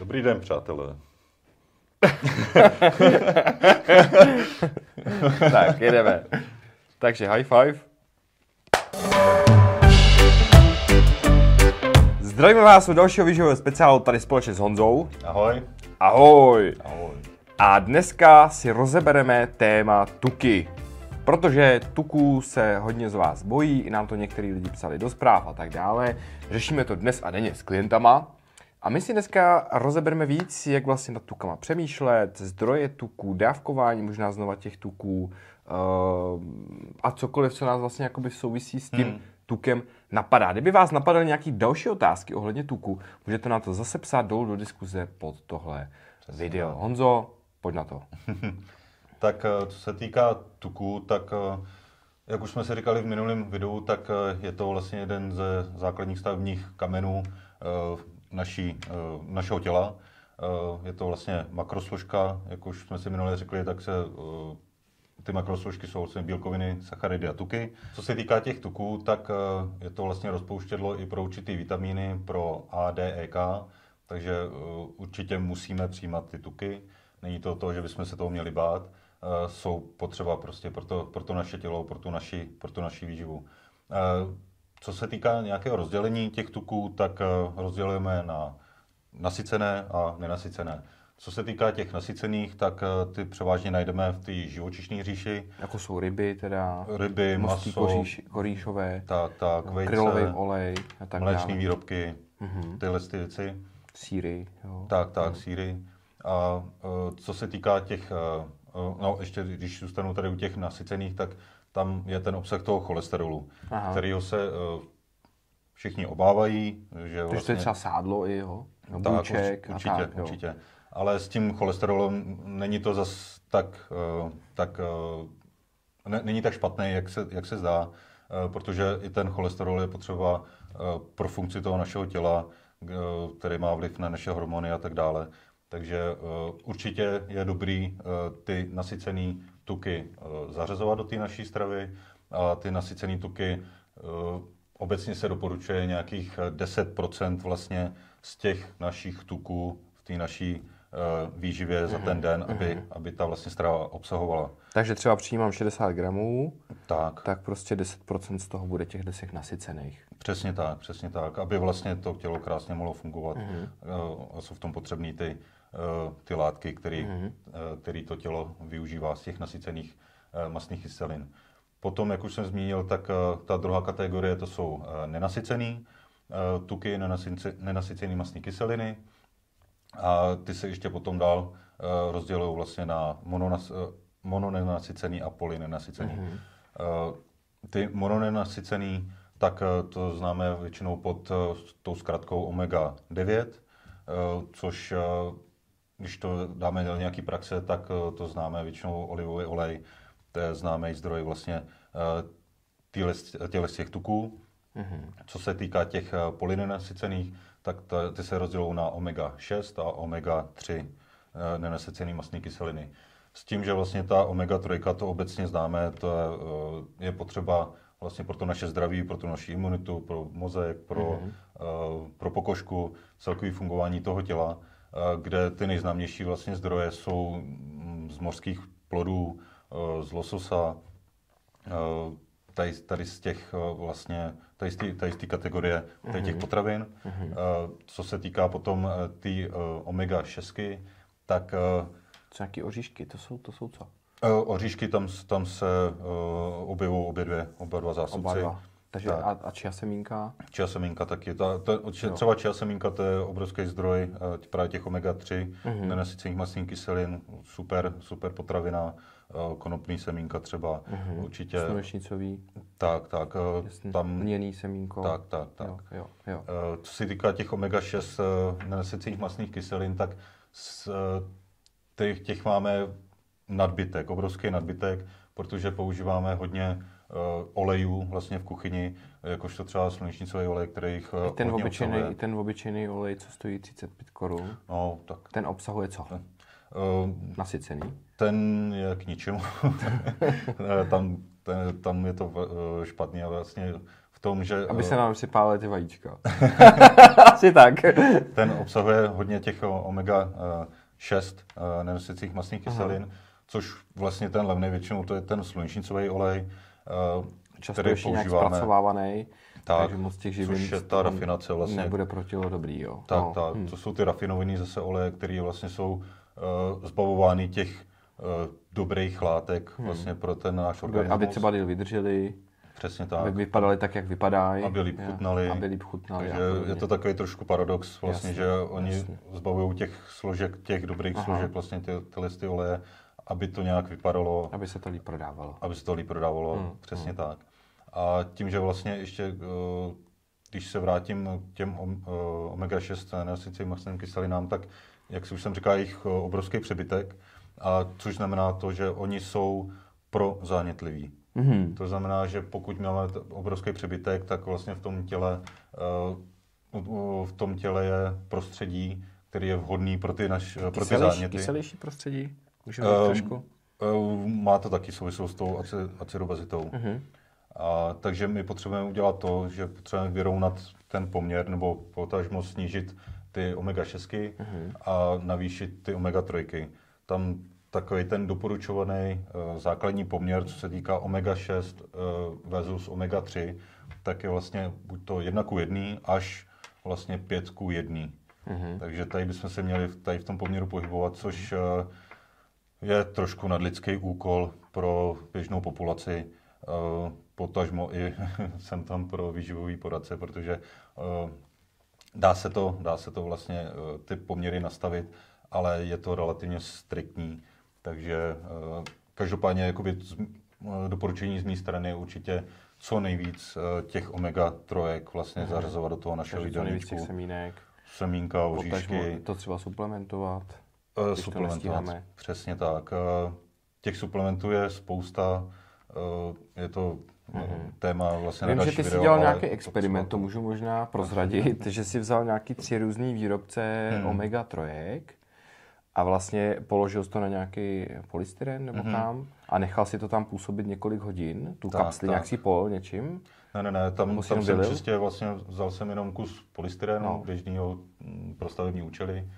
Dobrý den, přátelé. tak, jedeme. Takže high five. Zdravíme vás u dalšího výživového speciálu tady společně s Honzou. Ahoj. Ahoj. Ahoj. A dneska si rozebereme téma tuky. Protože tuků se hodně z vás bojí, i nám to některý lidi psali do zpráv a tak dále. Řešíme to dnes a denně s klientama, a my si dneska rozebereme víc, jak vlastně nad tukama přemýšlet, zdroje tuků, dávkování možná znova těch tuků uh, a cokoliv, co nás vlastně jakoby souvisí s tím hmm. tukem napadá. Kdyby vás napadaly nějaké další otázky ohledně tuku, můžete na to zase psát dolů do diskuze pod tohle Přesná. video. Honzo, pojď na to. tak eh, co se týká tuku, tak eh, jak už jsme si říkali v minulém videu, tak je to vlastně jeden ze základních stavebních kamenů naší, eh, našeho těla. Eh, je to vlastně makrosložka, jak už jsme si minule řekli, tak se eh, ty makrosložky jsou vlastně bílkoviny, sacharidy a tuky. Co se týká těch tuků, tak je to vlastně rozpouštědlo i pro určité vitamíny, pro A, D, E, K, takže určitě musíme přijímat ty tuky. Není to to, že bychom se toho měli bát, jsou potřeba prostě pro to, pro to naše tělo, pro tu naši, pro tu naši výživu. Co se týká nějakého rozdělení těch tuků, tak eh, rozdělujeme na nasycené a nenasycené. Co se týká těch nasycených, tak eh, ty převážně najdeme v té živočišné říši. Jako jsou ryby teda, ryby, maso, koříš, koríšové, tak, tak, eh, vejce, krylový olej a tak mléčné výrobky, mm-hmm. tyhle ty věci. Síry. Jo. Tak, tak, mm. síry. A co se týká těch, no ještě když zůstanu tady u těch nasycených, tak tam je ten obsah toho cholesterolu, Aha. kterýho se eh, všichni obávají. Že Takže vlastně... to je třeba sádlo i jo? tak, určitě, a tak, jo. určitě. Ale s tím cholesterolem není to zas tak, eh, tak eh, ne, není tak špatný, jak se, jak se zdá, protože i ten cholesterol je potřeba pro funkci toho našeho těla, který má vliv na naše hormony a tak dále. Takže určitě je dobrý ty nasycený tuky eh, zařazovat do té naší stravy a ty nasycené tuky eh, obecně se doporučuje nějakých 10% eh, vlastně z těch našich tuků v té naší výživě za mhm. ten den, aby, mhm. aby ta vlastně strava obsahovala. Takže třeba přijímám 60 gramů, tak. tak prostě 10% z toho bude těch 10 nasycených. Přesně tak, přesně tak, aby vlastně to tělo krásně mohlo fungovat. Uh-huh. A jsou v tom potřebné ty Eh, ty látky, které mm-hmm. Eh, který to tělo využívá z těch nasycených eh, masných kyselin. Potom, jak už jsem zmínil, tak ta druhá kategorie to jsou nenasycený tuky, nenasycené masné kyseliny a ty se ještě potom dál rozdělují vlastně na mononas, mononenasycený a polynenasycený. Mm-hmm. Ty mononenasycený, tak to známe většinou pod tou zkratkou omega-9, což když to dáme do nějaký praxe, tak eh, to známe většinou olivový olej, to je známý zdroj vlastně eh, těles těch tuků. Mm-hmm. Co se týká těch eh, polynenasycených, tak ty se rozdělují na omega-6 a omega-3 nenasycené masné kyseliny. S tím, že vlastně ta omega-3, to obecně známe, to je, je potřeba vlastně pro to naše zdraví, pro tu naši imunitu, pro mozek, pro, mm-hmm. uh, pro pokožku, celkové fungování toho těla. Eh, kde ty nejznámější vlastně zdroje jsou mm, z mořských plodů, eh, z lososa, eh, tady, tady z těch vlastně, tady z té tady z kategorie tady těch mhm. potravin. Mhm. Co se týká potom ty tý omega-6, tak... Co nějaké oříšky, to jsou, to jsou co? Oříšky, tam, tam se objevují obě dvě, oba dva zásobci. Oba dva. Takže tak. a, a čia semínka? Čia semínka taky. Ta, ta, či, třeba čia semínka to je obrovský zdroj eh, tě, právě těch omega-3 mm-hmm. nenasycených masných kyselin, super, super potravina, eh, konopný semínka třeba mm-hmm. určitě. Slunečnicový. Tak, tak. Eh, Jasně. Tam, Měný semínko. Tak, tak, tak. Jo, jo, jo. Co se týká těch omega-6 nenasycených masných kyselin, tak z, těch, těch máme nadbytek, obrovský nadbytek, protože používáme hodně Eh, olejů vlastně v kuchyni, jakožto třeba slunečnicový olej, který jich eh, I ten, obyčejný, I ten obyčejný olej, co stojí 35 korun, no, tak. ten obsahuje co? Ten, uh, Nasycený? Ten je k ničemu. tam, ten, tam je to špatně a vlastně v tom, že... Aby se nám sypály ty vajíčka. Asi tak. ten obsahuje hodně těch omega 6 nedosycích masných kyselin, Aha. což vlastně ten levný většinou to je ten slunečnicový olej, Eh, Často který používáme. zpracovávaný, tak, takže moc těch živin což je ta rafinace vlastně. nebude pro tělo dobrý. Jo. Tak, no. tak. Hmm. To jsou ty rafinované zase oleje, které vlastně jsou uh, zbavovány těch uh, dobrých látek hmm. vlastně pro ten náš organismus. Aby třeba díl vydrželi. Přesně tak. Aby vypadaly tak, jak vypadají. Aby líp chutnali. Aby líp chutnali. Takže je to takový trošku paradox, vlastně, jasně, že oni zbavují těch složek, těch dobrých Aha. složek, vlastně ty, ty listy oleje aby to nějak vypadalo. Aby se to líp prodávalo. Aby se to líp prodávalo, hmm. přesně hmm. tak. A tím, že vlastně ještě, eh, když se vrátím k těm eh, omega-6 nenasycím masným kyselinám, tak jak už jsem říkal, jejich eh, obrovský přebytek, a což znamená to, že oni jsou pro zánětliví. Mm-hmm. To znamená, že pokud máme obrovský přebytek, tak vlastně v tom těle, v tom těle je prostředí, který je vhodný pro ty, naš, pro ty záněty. Kyselější prostředí? Můžeme um, trošku? Um, má to taky souvislost s tou acidobazitou. Uh-huh. Mhm. A, takže my potřebujeme udělat to, že potřebujeme vyrovnat ten poměr nebo potažmo snížit ty omega-6 uh-huh. Mhm. a navýšit ty omega-3. Tam takový ten doporučovaný uh, základní poměr, co se týká omega-6 uh, eh, versus omega-3, tak je vlastně buď to 1 ku 1 až vlastně 5 ku 1. Mm-hmm. Takže tady bychom se měli tady v tom poměru pohybovat, což uh, je trošku nadlidský úkol pro běžnou populaci, eh, potažmo i jsem tam pro výživový poradce, protože eh, dá se to, dá se to vlastně eh, ty poměry nastavit, ale je to relativně striktní, takže každopádně jakoby doporučení z mé strany je určitě co nejvíc těch omega trojek vlastně mhm. zařazovat do toho našeho jídelníčku. Semínek, semínka, oříšky. To třeba suplementovat. Eh, suplementovat. přesně tak. Eh, těch suplementů je spousta, eh, je to mhm. téma vlastně Vím, že ty video, jsi dělal nějaký experiment, to můžu možná prozradit, že jsi vzal nějaký tři různý výrobce hmm. omega trojek a vlastně položil jsi to na nějaký polystyren nebo mm-hmm. kam a nechal si to tam působit několik hodin, tu tak, kapsli tak. nějak si pol něčím? Ne, ne, ne, tam, tam jsem čistě vlastně vzal jsem jenom kus polystyrenu no. běžného mm, pro stavební účely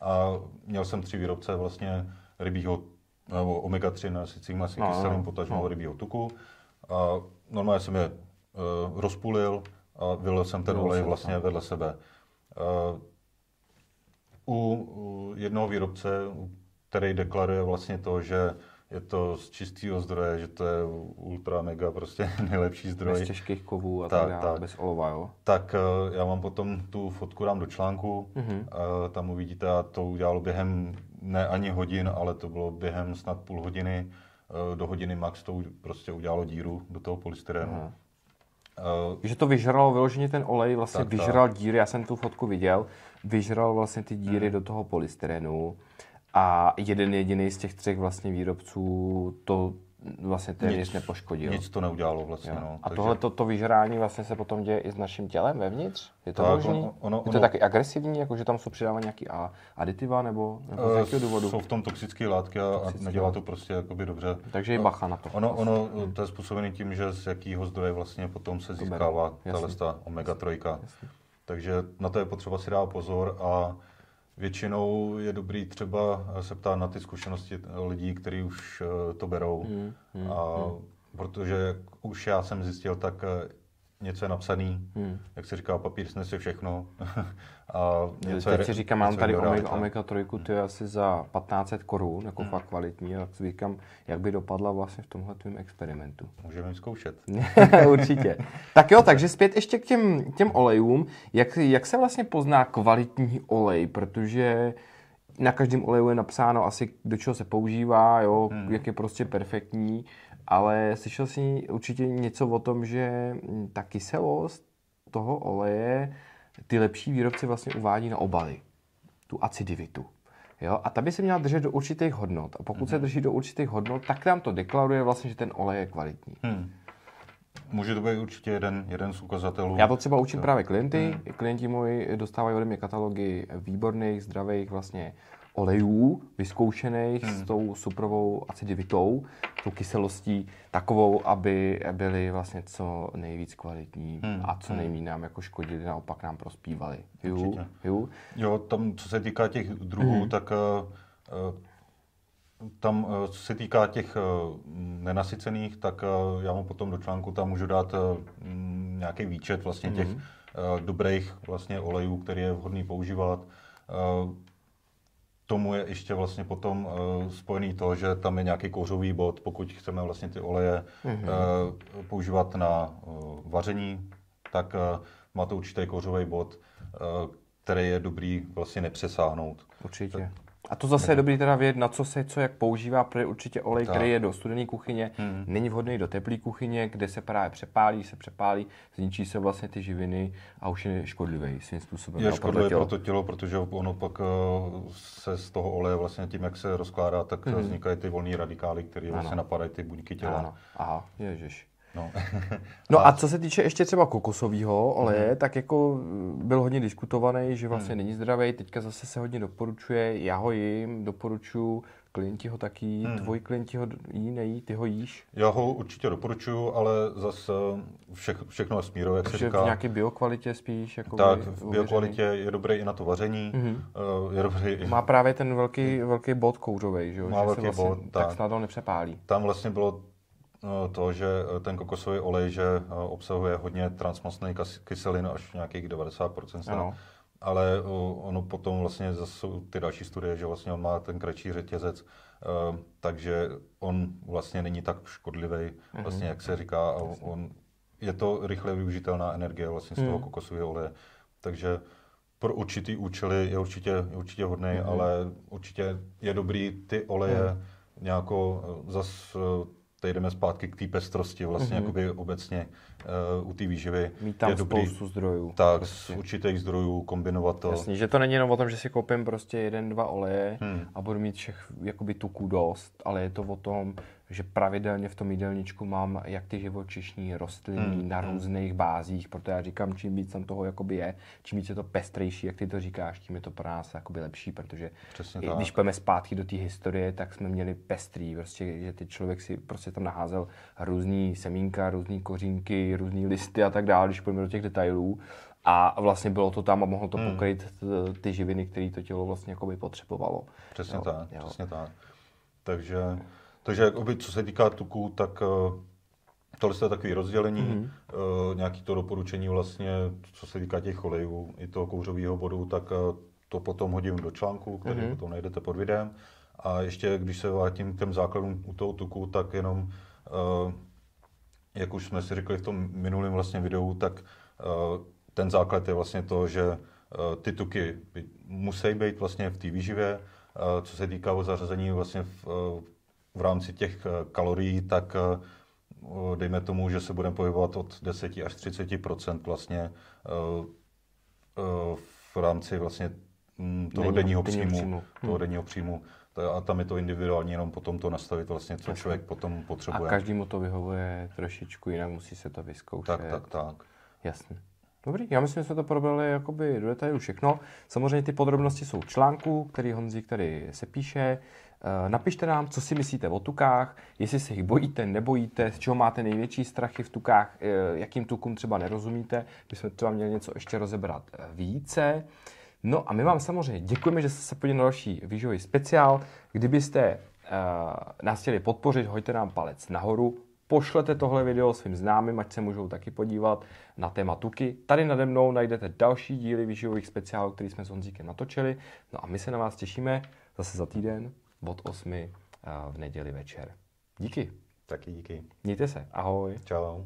a měl jsem tři výrobce vlastně rybího nebo omega-3 na masy no, kyselým no, no, potažmo no. rybího tuku. A normálně jsem je uh, eh, rozpulil a vylil jsem ten olej vlastně no. vedle sebe. Uh, u, u jednoho výrobce, který deklaruje vlastně to, že je to z čistého zdroje, že to je ultra mega prostě nejlepší zdroj. Bez těžkých kovů a tak, tak, tak. bez olova, jo? Tak eh, já vám potom tu fotku dám do článku, mm-hmm. tam uvidíte a to udělalo během ne ani hodin, ale to bylo během snad půl hodiny, eh, do hodiny max to prostě udělalo díru do toho polystyrenu. Mm-hmm. Uh, že to vyžralo vyloženě ten olej, vlastně tak, vyžral tak. díry, já jsem tu fotku viděl, vyžral vlastně ty díry mm. do toho polystyrenu. A jeden jediný z těch třech vlastně výrobců to vlastně téměř nic, nepoškodil. Nic to neudělalo vlastně. No, a takže... tohle to, to vyžrání vlastně se potom děje i s naším tělem vevnitř? Je to tak, možný? Ono, ono, je to ono... taky agresivní, jako že tam jsou přidávány nějaký a, aditiva nebo, nebo z eh, jakého důvodu? Jsou v tom toxické látky a, a nedělá to prostě jakoby dobře. Takže i no, bacha na to. Ono, vlastně. ono eh, to je způsobené tím, že z jakého zdroje vlastně potom se získává ta omega-3. Takže na to je potřeba si dát pozor a Většinou je dobrý třeba se ptát na ty zkušenosti lidí, kteří už eh, to berou. Mm, mm, a mm. protože už já jsem zjistil, tak eh, něco je napsaný, hmm. jak se říká, papír snese všechno. a něco Teď je, si říkám, mám tady omega, omega 3, to je hmm. asi za 1500 korun, jako hmm. fakt kvalitní, tak si říkám, jak by dopadla vlastně v tomhle tvým experimentu. Můžeme zkoušet. Určitě. tak jo, takže zpět ještě k těm, těm olejům. Jak, jak se vlastně pozná kvalitní olej, protože na každém oleju je napsáno asi, do čeho se používá, jo, hmm. jak je prostě perfektní, ale slyšel jsi určitě něco o tom, že hm, ta kyselost toho oleje ty lepší výrobci vlastně uvádí na obaly, tu acidivitu. Jo? A ta by se měla držet do určitých hodnot. A pokud mm-hmm. se hmm. drží do určitých hodnot, tak nám to deklaruje vlastně, že ten olej je kvalitní. Mm. Může to být určitě jeden, jeden z ukazatelů. Já to třeba učím no. právě klienty. Hmm. Klienti moji dostávají ode mě katalogy výborných, zdravých vlastně olejů, vyzkoušených hmm. s tou suprovou acidivitou, tou kyselostí takovou, aby byly vlastně co nejvíc kvalitní hmm. a co hmm. nejméně nám jako škodili, naopak nám prospívali. Jo, jo. jo, tam co se týká těch druhů, hmm. tak uh, tam, eh, co se týká těch eh, nenasycených, tak eh, já mu potom do článku tam můžu dát mm, nějaký výčet vlastně těch mm-hmm. dobrých vlastně olejů, který je vhodný používat. Tomu je ještě vlastně potom spojený to, že tam je nějaký kouřový bod, pokud chceme vlastně ty oleje mm-hmm. používat na vaření, tak má to určitý kouřový bod, který je dobrý vlastně nepřesáhnout. Určitě. A to zase je dobrý teda vědět, na co se co jak používá, protože určitě olej, tak. který je do studené kuchyně, hmm. není vhodný do teplé kuchyně, kde se právě přepálí, se přepálí, zničí se vlastně ty živiny a už je škodlivý svým způsobem. Je škodlivý pro to tělo, protože ono pak eh, se z toho oleje vlastně tím, jak se rozkládá, tak hmm. vznikají ty volné radikály, které vlastně napadají ty buňky těla. Ano. Aha, ježiš. No. no a co se týče ještě třeba kokosového oleje, mm. tak jako mm, byl hodně diskutovaný, že vlastně mm. není zdravý, teďka zase se hodně doporučuje, já ho jim doporučuji, klienti ho taky mm. tvoji klienti ho jí, nejí, ty ho jíš? Já ho určitě doporučuju, ale zase vše, všechno je smírové, jak Protože se říká. v nějaké biokvalitě spíš? Jako tak, v biokvalitě je dobrý i na to vaření. Mm. Je dobrý i... Má právě ten velký, mm. velký bod kouřový, že, Má že velký se vlastně bod, tak. tak snadno nepřepálí. Tam vlastně bylo Eh, to, že eh, ten kokosový olej že eh, obsahuje hodně transmastné kyseliny, až nějakých 90% snad. Ale ono potom vlastně zase jsou ty další studie, že vlastně on má ten kratší řetězec, takže on vlastně není tak škodlivý, mhm. vlastně jak se říká, a on, je to rychle využitelná energie vlastně z toho mhm. kokosového oleje. Takže pro určitý účely je určitě, je určitě hodný, mm-hmm. ale určitě je dobrý ty oleje mm. nějakou zas tady jdeme zpátky k té pestrosti vlastně mm-hmm. jakoby obecně Eh, u té výživy. Mít tam je dobrý, spoustu zdrojů. Tak, prostě. z určitých zdrojů kombinovat to. Jasně, že to není jenom o tom, že si koupím prostě jeden, dva oleje hmm. a budu mít všech jakoby tuků dost, ale je to o tom, že pravidelně v tom jídelníčku mám jak ty živočišní rostliny hmm. na hmm. různých bázích, protože já říkám, čím víc tam toho jakoby je, čím víc je to pestrejší, jak ty to říkáš, tím je to pro nás jakoby lepší, protože i, tak. když půjdeme zpátky do té historie, tak jsme měli pestrý, prostě, že ty člověk si prostě tam naházel různý semínka, různý kořínky, různé listy a tak dále, když půjdeme do těch detailů. A vlastně bylo to tam a mohlo to hmm. pokryt ty živiny, které to tělo vlastně jako by potřebovalo. Přesně jo, tak, jo. přesně tak. Takže, takže jakoby, co se týká tuku, tak eh, tohle je takové rozdělení, mm-hmm. Eh, nějaké to doporučení vlastně, co se týká těch olejů i toho kouřového bodu, tak eh, to potom hodím do článku, který mm-hmm. potom najdete pod videem. A ještě, když se vrátím k těm základům u toho tuku, tak jenom jak už jsme si řekli v tom minulém vlastně videu, tak eh, ten základ je vlastně to, že eh, ty tuky musí být vlastně v té výživě, eh, co se týká o zařazení vlastně v, v rámci těch kalorií, tak dejme tomu, že se budeme pohybovat od 10 až 30 vlastně v rámci vlastně Mm, toho hmm. denního příjmu, příjmu. Toho denního příjmu. A tam je to individuální, jenom potom to nastavit vlastně, co člověk potom potřebuje. A každému to vyhovuje trošičku, jinak musí se to vyzkoušet. Tak, tak, tak. Jasně. Dobrý, já myslím, že jsme to probrali jakoby do detailu všechno. Samozřejmě ty podrobnosti jsou článku, který Honzi, tady se píše. Eh, napište nám, co si myslíte o tukách, jestli se jich bojíte, nebojíte, z čeho máte největší strachy v tukách, eh, jakým tukům třeba nerozumíte. My jsme třeba měli něco ještě rozebrat eh, více. No a my vám samozřejmě děkujeme, že jste se podívali na další výživový speciál. Kdybyste uh, nás chtěli podpořit, hoďte nám palec nahoru, pošlete tohle video svým známým, ať se můžou taky podívat na téma tuky. Tady nade mnou najdete další díly výživových speciálů, který jsme s Honzíkem natočili. No a my se na vás těšíme zase za týden od 8 eh, v neděli večer. Díky. Taky díky. Mějte se. Ahoj. Čau.